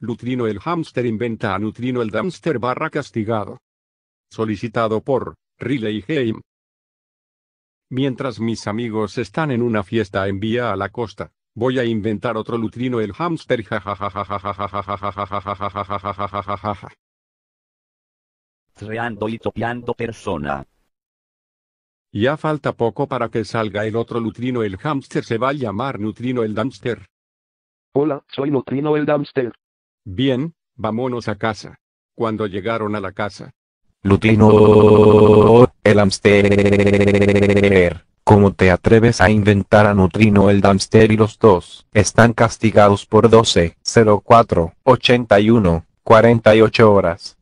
Lutrino el hamster inventa a Nutrino el dámster barra castigado. Solicitado por Riley Game. Mientras mis amigos están en una fiesta en vía a la costa, voy a inventar otro Lutrino el hamster y topeando persona. Ya falta poco para que salga el otro Nutrino el hámster se va a llamar Nutrino el Dumpster. Hola, soy Nutrino el Dumpster. Bien, vámonos a casa. Cuando llegaron a la casa. Nutrino el Hamster. ¿Cómo te atreves a inventar a Nutrino el Dumpster y los dos? Están castigados por 12, 04, 81, 48 horas.